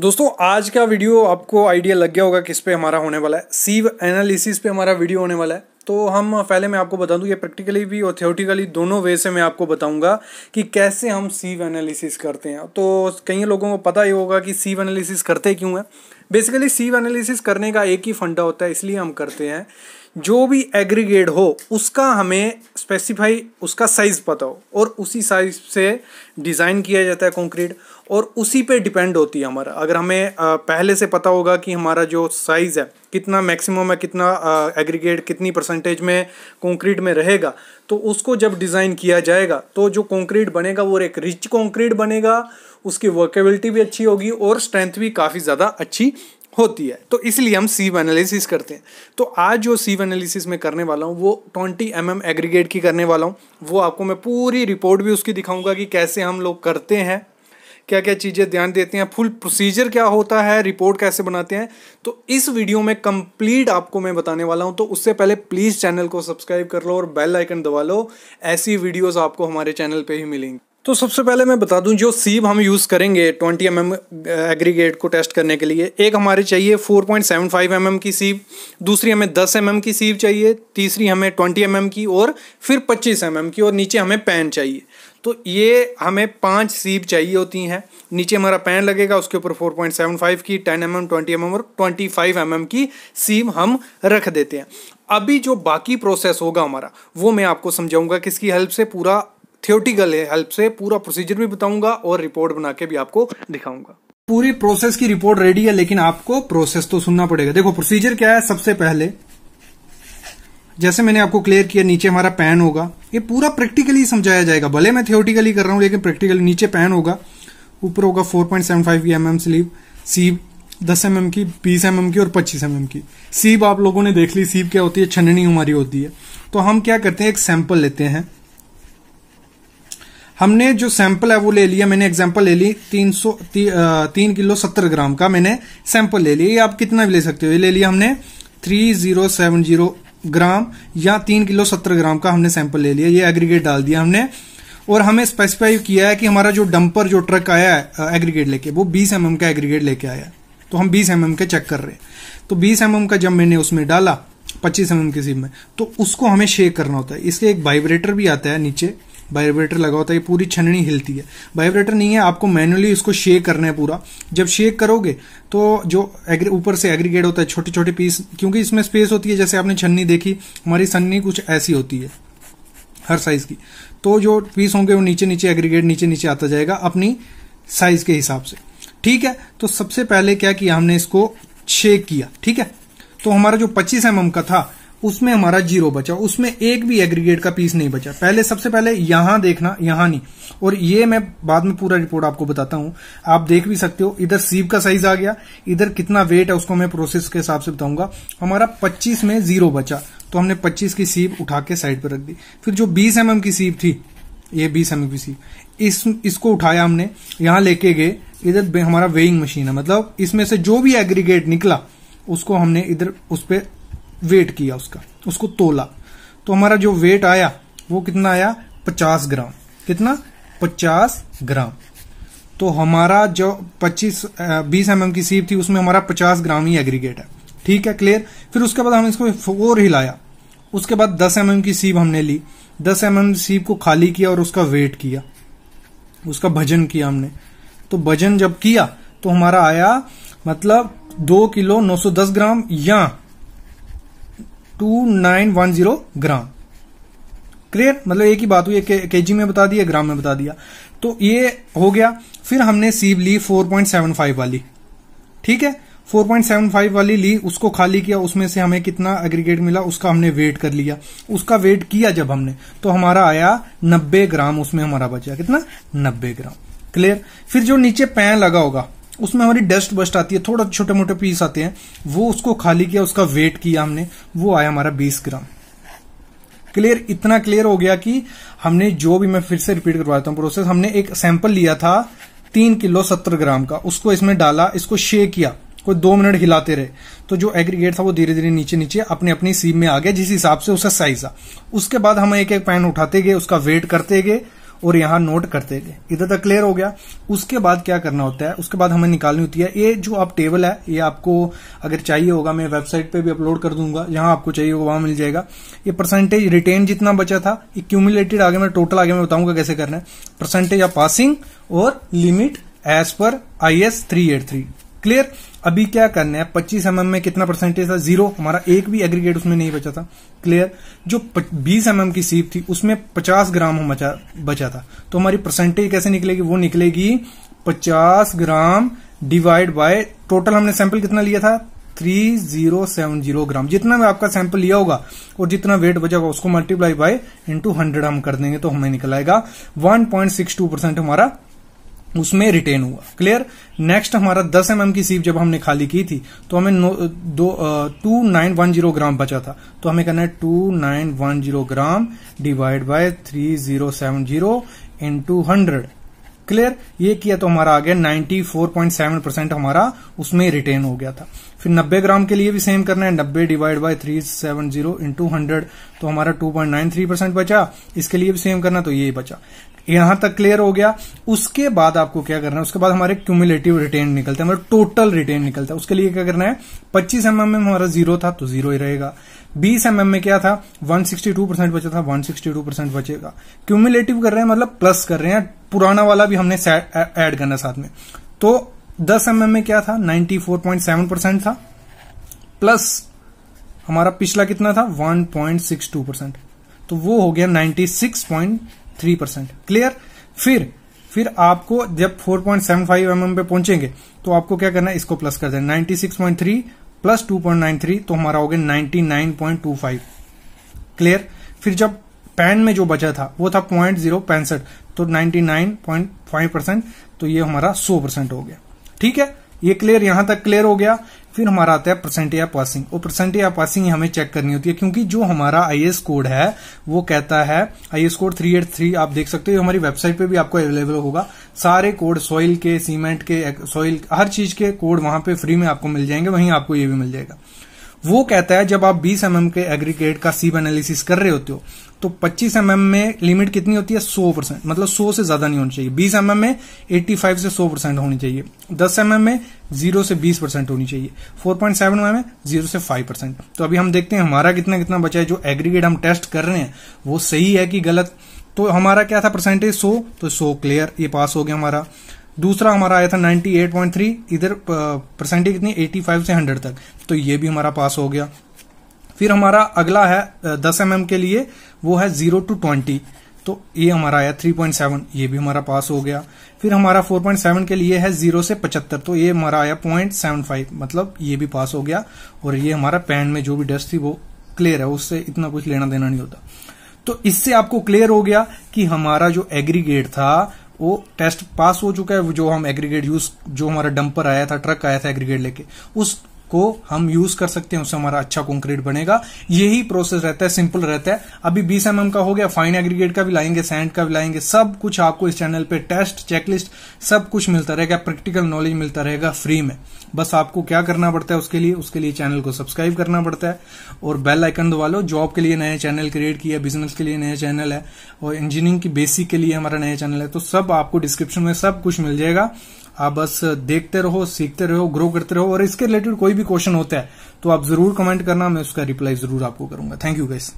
दोस्तों आज का वीडियो आपको आइडिया लग गया होगा किस पे हमारा होने वाला है सीव एनालिसिस पे हमारा वीडियो होने वाला है तो हम पहले मैं आपको बता दूं ये प्रैक्टिकली भी और थियोटिकली दोनों वे से मैं आपको बताऊंगा कि कैसे हम सीव एनालिसिस करते हैं तो कई लोगों को पता ही होगा कि सीव एनालिसिस करते क्यों है बेसिकली सीव एनालिसिस करने का एक ही फंडा होता है इसलिए हम करते हैं जो भी एग्रीगेट हो उसका हमें स्पेसिफाई उसका साइज़ पता हो और उसी साइज से डिज़ाइन किया जाता है कंक्रीट और उसी पे डिपेंड होती है हमारा अगर हमें पहले से पता होगा कि हमारा जो साइज़ है कितना मैक्सिमम है कितना एग्रीगेट कितनी परसेंटेज में कंक्रीट में रहेगा तो उसको जब डिज़ाइन किया जाएगा तो जो कंक्रीट बनेगा वो एक रिच कंक्रीट बनेगा उसकी वर्केबिलिटी भी अच्छी होगी और स्ट्रेंथ भी काफ़ी ज़्यादा अच्छी होती है तो इसलिए हम सीव एनालिसिस करते हैं तो आज जो सीव एनालिसिस मैं करने वाला हूँ वो ट्वेंटी एम mm एग्रीगेट की करने वाला हूँ वो आपको मैं पूरी रिपोर्ट भी उसकी दिखाऊंगा कि कैसे हम लोग करते हैं क्या क्या चीज़ें ध्यान देते हैं फुल प्रोसीजर क्या होता है रिपोर्ट कैसे बनाते हैं तो इस वीडियो में कंप्लीट आपको मैं बताने वाला हूँ तो उससे पहले प्लीज़ चैनल को सब्सक्राइब कर लो और बेल आइकन दबा लो ऐसी वीडियोज़ आपको हमारे चैनल पर ही मिलेंगी तो सबसे पहले मैं बता दूं जो सीब हम यूज़ करेंगे 20 एम mm एग्रीगेट को टेस्ट करने के लिए एक हमारे चाहिए 4.75 एम mm की सीब दूसरी हमें 10 एम mm की सीब चाहिए तीसरी हमें 20 एम mm की और फिर 25 एम mm की और नीचे हमें पैन चाहिए तो ये हमें पांच सीब चाहिए होती हैं नीचे हमारा पैन लगेगा उसके ऊपर 4.75 की 10 एम एम ट्वेंटी एम और 25 एम mm की सीब हम रख देते हैं अभी जो बाकी प्रोसेस होगा हमारा वो मैं आपको समझाऊंगा किसकी हेल्प से पूरा थियोटिकल हेल्प से पूरा प्रोसीजर भी बताऊंगा और रिपोर्ट बना के भी आपको दिखाऊंगा पूरी प्रोसेस की रिपोर्ट रेडी है लेकिन आपको प्रोसेस तो सुनना पड़ेगा देखो प्रोसीजर क्या है सबसे पहले जैसे मैंने आपको क्लियर किया नीचे हमारा पैन होगा ये पूरा प्रैक्टिकली समझाया जाएगा भले मैं थियोटिकली कर रहा हूँ लेकिन प्रैक्टिकली नीचे पैन होगा ऊपर होगा 4.75 point seven five M M sleeve sieve दस एम एम की बीस एम एम की और पच्चीस एम एम की सीब आप लोगों ने देख ली सीब क्या होती है छननी हमारी होती है तो हम क्या करते हैं एक सैंपल लेते हैं हमने जो सैंपल है वो ले लिया मैंने एग्जाम्पल ले ली तीन सौ ती, तीन किलो सत्तर ग्राम का मैंने सैंपल ले लिया ये आप कितना भी ले सकते हो ये ले लिया हमने three zero seven zero gram या तीन किलो सत्तर ग्राम का हमने सैंपल ले लिया ये एग्रीगेट डाल दिया हमने और हमें स्पेसिफाई किया है कि हमारा जो डंपर जो ट्रक आया है एग्रीगेट लेके वो बीस एम का एग्रीगेट लेके आया है तो हम बीस एम के चेक कर रहे हैं तो बीस एम का जब मैंने उसमें डाला पच्चीस एम mm की में तो उसको हमें शेक करना होता है इसलिए एक वाइब्रेटर भी आता है नीचे वाइब्रेटर लगा होता है ये पूरी छननी हिलती है वाइब्रेटर नहीं है आपको मैनुअली इसको शेक करना है पूरा जब शेक करोगे तो जो ऊपर से एग्रीगेट होता है छोटे छोटे पीस क्योंकि इसमें स्पेस होती है जैसे आपने छन्नी देखी हमारी छन्नी कुछ ऐसी होती है हर साइज की तो जो पीस होंगे वो नीचे नीचे एग्रीगेट नीचे नीचे आता जाएगा अपनी साइज के हिसाब से ठीक है तो सबसे पहले क्या किया हमने इसको शेक किया ठीक है तो हमारा जो 25 एम mm का था उसमें हमारा जीरो बचा उसमें एक भी एग्रीगेट का पीस नहीं बचा पहले सबसे पहले यहां देखना यहां नहीं और ये मैं बाद में पूरा रिपोर्ट आपको बताता हूं आप देख भी सकते हो इधर सीव का साइज आ गया इधर कितना वेट है उसको मैं प्रोसेस के हिसाब से बताऊंगा हमारा पच्चीस में जीरो बचा तो हमने पच्चीस की सीव उठा के साइड पर रख दी फिर जो बीस एम की सीव थी ये बीस एमएम की सीव इस इसको उठाया हमने यहां लेके गए इधर हमारा वेइंग मशीन है मतलब इसमें से जो भी एग्रीगेट निकला उसको हमने इधर उस पर वेट किया उसका उसको तोला तो हमारा जो वेट आया वो कितना आया पचास ग्राम कितना पचास ग्राम तो हमारा जो पच्चीस बीस एम की सीप थी उसमें हमारा पचास ग्राम ही एग्रीगेट है ठीक है क्लियर फिर उसके बाद हमने इसको और हिलाया उसके बाद दस एम की सीप हमने ली दस एम सीप को खाली किया और उसका वेट किया उसका भजन किया हमने तो भजन जब किया तो हमारा आया मतलब दो किलो नौ सौ दस ग्राम या two nine one zero gram clear मतलब एक ही बात हुई के, के जी में बता दिया ग्राम में बता दिया तो ये हो गया फिर हमने सीब ली फोर पॉइंट सेवन फाइव वाली ठीक है 4.75 वाली ली उसको खाली किया उसमें से हमें कितना एग्रीगेट मिला उसका हमने वेट कर लिया उसका वेट किया जब हमने तो हमारा आया 90 ग्राम उसमें हमारा बचा कितना 90 ग्राम क्लियर फिर जो नीचे पैन लगा होगा उसमें हमारी डस्ट बस्ट आती है थोड़ा छोटे मोटे पीस आते हैं वो उसको खाली किया उसका वेट किया हमने वो आया हमारा बीस ग्राम क्लियर इतना क्लियर हो गया कि हमने जो भी मैं फिर से रिपीट करवाता हूँ प्रोसेस हमने एक सैंपल लिया था तीन किलो सत्तर ग्राम का उसको इसमें डाला इसको शेक किया कोई दो मिनट हिलाते रहे तो जो एग्रीगेट था वो धीरे धीरे नीचे नीचे अपने अपनी सीम में आ गया जिस हिसाब से उसका साइज था उसके बाद हम एक एक पैन उठाते गए उसका वेट करते गए और यहाँ नोट करते गए इधर तक क्लियर हो गया उसके बाद क्या करना होता है उसके बाद हमें निकालनी होती है ये जो आप टेबल है ये आपको अगर चाहिए होगा मैं वेबसाइट पे भी अपलोड कर दूंगा जहां आपको चाहिए होगा वहां मिल जाएगा ये परसेंटेज रिटेन जितना बचा था इक्यूमुलेटेड आगे मैं टोटल आगे मैं बताऊंगा कैसे करना है परसेंटेज ऑफ पासिंग और limit as per I S three eight three clear अभी क्या करना है पच्चीस एम में कितना परसेंटेज था जीरो हमारा एक भी एग्रीगेट उसमें नहीं बचा था क्लियर जो बीस एम की सीप थी उसमें पचास ग्राम बचा बचा था तो हमारी परसेंटेज कैसे निकलेगी वो निकलेगी पचास ग्राम डिवाइड बाय टोटल हमने सैंपल कितना लिया था three zero seven zero gram जितना भी आपका सैंपल लिया होगा और जितना वेट बचा होगा उसको मल्टीप्लाई बाय इंटू हंड्रेड हम कर देंगे तो हमें निकल आएगा one point six two percent हमारा उसमें रिटेन हुआ क्लियर नेक्स्ट हमारा 10 एम mm की सीप जब हमने खाली की थी तो हमें नो, दो two nine one zero gram बचा था तो हमें करना है two nine one zero gram divide by three zero seven zero into hundred clear ये किया तो हमारा आ गया 94.7 परसेंट हमारा उसमें रिटेन हो गया था फिर 90 ग्राम के लिए भी सेम करना है 90 डिवाइड बाय 370 इंटू हंड्रेड तो हमारा 2.93 परसेंट बचा इसके लिए भी सेम करना तो ये बचा यहां तक क्लियर हो गया उसके बाद आपको क्या करना है उसके बाद हमारे क्यूमुलेटिव रिटेन निकलता है हमारा टोटल रिटेन निकलता है उसके लिए क्या करना है पच्चीस एमएम में हमारा जीरो था तो जीरो ही रहेगा 20 एमएम में क्या था 162 परसेंट बचा था 162 परसेंट बचेगा क्यूमुलेटिव कर रहे हैं मतलब प्लस कर रहे हैं पुराना वाला भी हमने ऐड करना साथ में तो दस एम में क्या था 94.7 परसेंट था प्लस हमारा पिछला कितना था 1.62 परसेंट तो वो हो गया 96.7 थ्री परसेंट क्लियर फिर फिर आपको जब 4.75 पॉइंट mm पे पहुंचेंगे तो आपको क्या करना है इसको प्लस कर देना 96.3 प्लस 2.93 तो हमारा हो गया 99.25 क्लियर फिर जब पैन में जो बचा था वो था पॉइंट जीरो पैंसठ तो 99.5 परसेंट तो ये हमारा 100 परसेंट हो गया ठीक है ये क्लियर यहां तक क्लियर हो गया फिर हमारा आता है परसेंट या पासिंग और परसेंट या पासिंग हमें चेक करनी होती है क्योंकि जो हमारा आई कोड है वो कहता है I code three eight three आप देख सकते हो हमारी वेबसाइट पे भी आपको अवेलेबल होगा सारे कोड सॉइल के सीमेंट के सॉइल हर चीज के कोड वहां पे फ्री में आपको मिल जाएंगे वहीं आपको ये भी मिल जाएगा वो कहता है जब आप 20 एमएम mm के एग्रीगेट का सीब एनालिसिस कर रहे होते हो तो 25 एम mm में लिमिट कितनी होती है 100 परसेंट मतलब 100 से ज्यादा नहीं होनी चाहिए 20 एम mm में 85 से 100 परसेंट होनी चाहिए 10 एम mm में 0 से 20 परसेंट होनी चाहिए 4.7 पॉइंट सेवन mm में 0 से 5 परसेंट तो अभी हम देखते हैं हमारा कितना कितना बचा है जो एग्रीगेट हम टेस्ट कर रहे हैं वो सही है कि गलत तो हमारा क्या था परसेंटेज सो तो सो क्लियर ये पास हो गया हमारा दूसरा हमारा आया था 98.3 इधर परसेंटेज कितनी 85 से 100 तक तो ये भी हमारा पास हो गया फिर हमारा अगला है दस एम mm के लिए वो है जीरो टू ट्वेंटी तो ये हमारा आया थ्री पॉइंट सेवन ये भी हमारा पास हो गया फिर हमारा फोर पॉइंट सेवन के लिए है जीरो से पचहत्तर तो ये हमारा आया पॉइंट सेवन फाइव मतलब ये भी पास हो गया और ये हमारा पैन में जो भी डस्ट थी वो क्लियर है उससे इतना कुछ लेना देना नहीं होता तो इससे आपको क्लियर हो गया कि हमारा जो एग्रीगेट था वो टेस्ट पास हो चुका है जो हम एग्रीगेट यूज जो हमारा डंपर आया था ट्रक आया था एग्रीगेट लेके उस को हम यूज कर सकते हैं उससे हमारा अच्छा कंक्रीट बनेगा यही प्रोसेस रहता है सिंपल रहता है अभी बीस एम का हो गया फाइन एग्रीगेट का भी लाएंगे सैंड का भी लाएंगे सब कुछ आपको इस चैनल पे टेस्ट चेकलिस्ट सब कुछ मिलता रहेगा प्रैक्टिकल नॉलेज मिलता रहेगा फ्री में बस आपको क्या करना पड़ता है उसके लिए उसके लिए चैनल को सब्सक्राइब करना पड़ता है और बेल आइकन दबा लो जॉब के लिए नया चैनल क्रिएट किया बिजनेस के लिए नया चैनल है और इंजीनियरिंग की बेसिक के लिए हमारा नया चैनल है तो सब आपको डिस्क्रिप्शन में सब कुछ मिल जाएगा आप बस देखते रहो सीखते रहो ग्रो करते रहो और इसके रिलेटेड कोई भी क्वेश्चन होता है तो आप जरूर कमेंट करना मैं उसका रिप्लाई जरूर आपको करूंगा थैंक यू गाइस